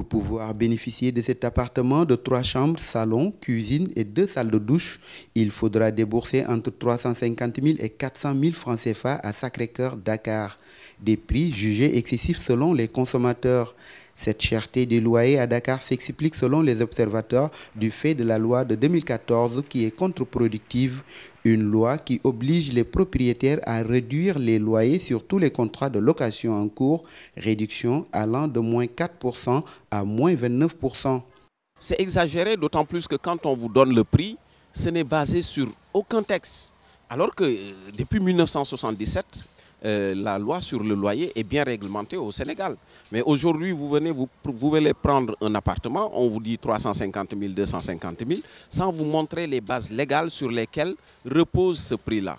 pour pouvoir bénéficier de cet appartement de trois chambres, salon, cuisine et deux salles de douche, il faudra débourser entre 350 000 et 400 000 francs CFA à Sacré-Cœur, Dakar. Des prix jugés excessifs selon les consommateurs. Cette cherté des loyers à Dakar s'explique selon les observateurs du fait de la loi de 2014 qui est contre-productive, une loi qui oblige les propriétaires à réduire les loyers sur tous les contrats de location en cours, réduction allant de moins 4% à moins 29%. C'est exagéré, d'autant plus que quand on vous donne le prix, ce n'est basé sur aucun texte. Alors que euh, depuis 1977, euh, la loi sur le loyer est bien réglementée au Sénégal. Mais aujourd'hui, vous venez, voulez prendre un appartement, on vous dit 350 000, 250 000, sans vous montrer les bases légales sur lesquelles repose ce prix-là.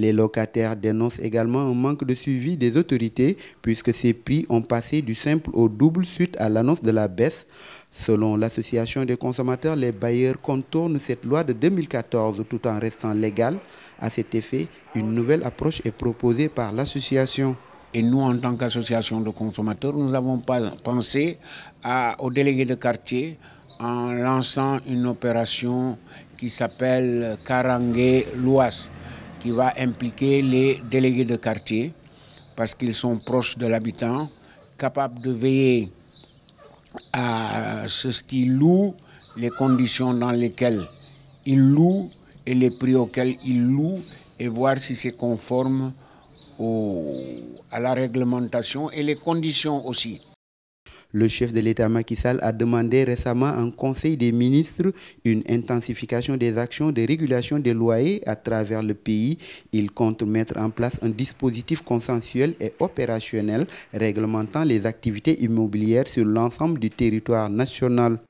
Les locataires dénoncent également un manque de suivi des autorités puisque ces prix ont passé du simple au double suite à l'annonce de la baisse. Selon l'association des consommateurs, les bailleurs contournent cette loi de 2014 tout en restant légal. À cet effet, une nouvelle approche est proposée par l'association. Et nous, en tant qu'association de consommateurs, nous n'avons pas pensé aux délégués de quartier en lançant une opération qui s'appelle karangé Louas qui va impliquer les délégués de quartier parce qu'ils sont proches de l'habitant, capables de veiller à ce qu'ils louent, les conditions dans lesquelles ils louent et les prix auxquels ils louent et voir si c'est conforme à la réglementation et les conditions aussi. Le chef de l'État Macky Sall a demandé récemment en Conseil des ministres une intensification des actions de régulation des loyers à travers le pays. Il compte mettre en place un dispositif consensuel et opérationnel réglementant les activités immobilières sur l'ensemble du territoire national.